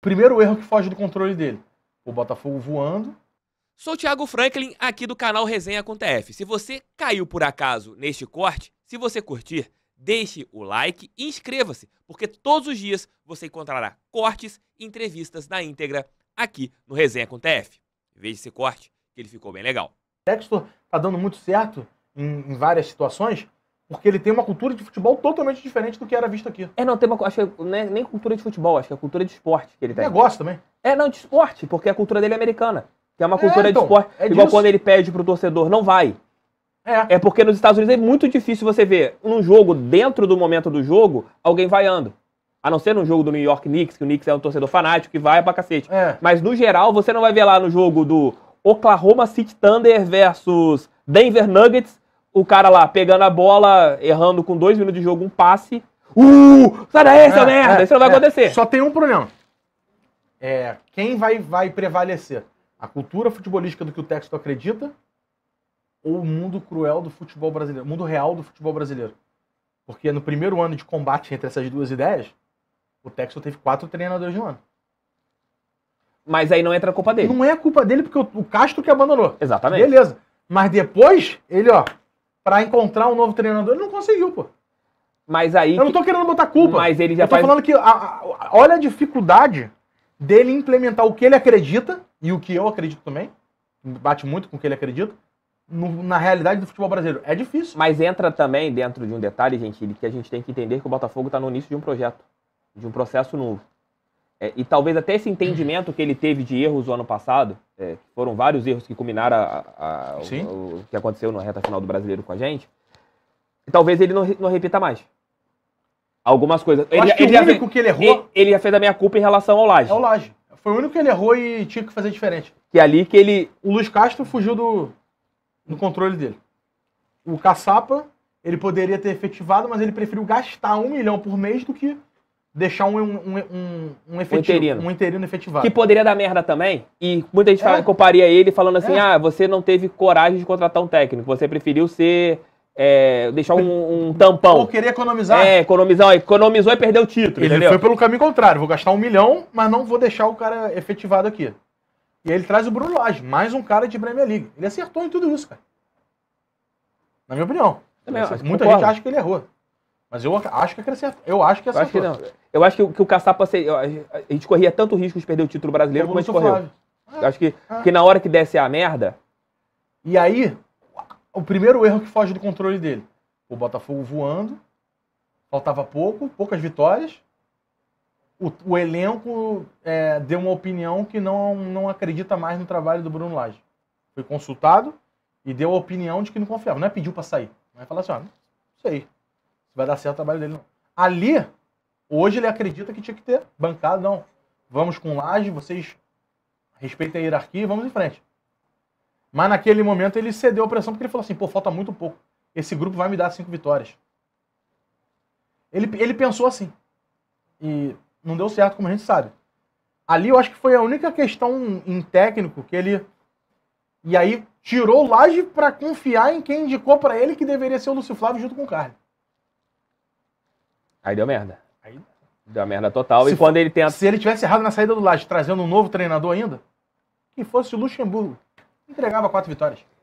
Primeiro erro que foge do controle dele. O Botafogo voando. Sou Thiago Franklin, aqui do canal Resenha com TF. Se você caiu por acaso neste corte, se você curtir, deixe o like e inscreva-se, porque todos os dias você encontrará cortes e entrevistas na íntegra aqui no Resenha com TF. Veja esse corte, que ele ficou bem legal. Textor tá dando muito certo em, em várias situações, porque ele tem uma cultura de futebol totalmente diferente do que era visto aqui. É, não, tem uma. Acho que né, nem cultura de futebol, acho que é cultura de esporte que ele tem. Negócio também. É, não, de esporte, porque a cultura dele é americana. Que é uma é, cultura é, então, de esporte. É igual disso. quando ele pede pro torcedor, não vai. É. é porque nos Estados Unidos é muito difícil você ver num jogo, dentro do momento do jogo, alguém vaiando. A não ser no jogo do New York Knicks, que o Knicks é um torcedor fanático que vai pra cacete. É. Mas no geral, você não vai ver lá no jogo do Oklahoma City Thunder versus Denver Nuggets o cara lá pegando a bola, errando com dois minutos de jogo um passe. Uh! Sai daí, seu é, merda! É, Isso não vai é. acontecer. Só tem um problema. É, quem vai, vai prevalecer? A cultura futebolística do que o texto acredita ou o mundo cruel do futebol brasileiro? O mundo real do futebol brasileiro? Porque no primeiro ano de combate entre essas duas ideias, o texto teve quatro treinadores de um ano. Mas aí não entra a culpa dele. Não é a culpa dele porque o, o Castro que abandonou. Exatamente. Beleza. Mas depois, ele, ó, para encontrar um novo treinador, ele não conseguiu, pô. Mas aí. Eu que... não tô querendo botar culpa. Mas ele já Eu tô faz... falando que. A, a, olha a dificuldade dele implementar o que ele acredita, e o que eu acredito também. Bate muito com o que ele acredita. No, na realidade do futebol brasileiro. É difícil. Mas entra também dentro de um detalhe, gente, que a gente tem que entender que o Botafogo está no início de um projeto, de um processo novo. É, e talvez até esse entendimento que ele teve de erros o ano passado, é, foram vários erros que culminaram a, a, o, o, que aconteceu na reta final do brasileiro com a gente, e talvez ele não, não repita mais. Algumas coisas. Eu ele, acho é que ele o é único que ele errou. Ele, ele, já fez a minha culpa em relação ao Laje. É o Laje. Foi o único que ele errou e tinha que fazer diferente. Que é ali que ele. O Luiz Castro fugiu do, do controle dele. O Caçapa, ele poderia ter efetivado, mas ele preferiu gastar um milhão por mês do que deixar um, um, um, um efetivo. Um interino. Um interino efetivado. Que poderia dar merda também. E muita gente é. fala, comparia ele falando assim: é. ah, você não teve coragem de contratar um técnico, você preferiu ser. É, deixar um, um tampão. Ou querer economizar. É, economizar, economizou e perdeu o título. Ele entendeu? foi pelo caminho contrário: vou gastar um milhão, mas não vou deixar o cara efetivado aqui. E aí ele traz o Bruno Lage, mais um cara de Premier League. Ele acertou em tudo isso, cara. Na minha opinião. muita concordo. gente acha que ele errou. Mas eu acho que acrescentou. Eu acho que acertou. Eu acho que não. Eu acho que, o, que o Caçapa... A gente corria tanto risco de perder o título brasileiro como, a gente correu. É, acho que, ah, ah. que na hora que desse a merda... E aí, o primeiro erro que foge do controle dele. O Botafogo voando, faltava pouco, poucas vitórias. O, o elenco é, deu uma opinião que não, não acredita mais no trabalho do Bruno Lage. Foi consultado e deu a opinião de que não confiava. Não é pediu para sair. Não é falar assim, ah, não sei vai dar certo o trabalho dele. Não. Ali, hoje ele acredita que tinha que ter bancado, não. Vamos com laje, vocês respeitem a hierarquia e vamos em frente. Mas naquele momento ele cedeu a pressão porque ele falou assim: pô, falta muito pouco. Esse grupo vai me dar cinco vitórias. Ele, ele pensou assim. E não deu certo, como a gente sabe. Ali eu acho que foi a única questão em técnico que ele. E aí tirou o Laje para confiar em quem indicou para ele que deveria ser o Lúcio Flávio junto com o Carlos. Aí deu merda. Aí... Deu merda total. Se e quando ele tenta. Se ele tivesse errado na saída do Laje, trazendo um novo treinador ainda, que fosse o Luxemburgo, entregava quatro vitórias.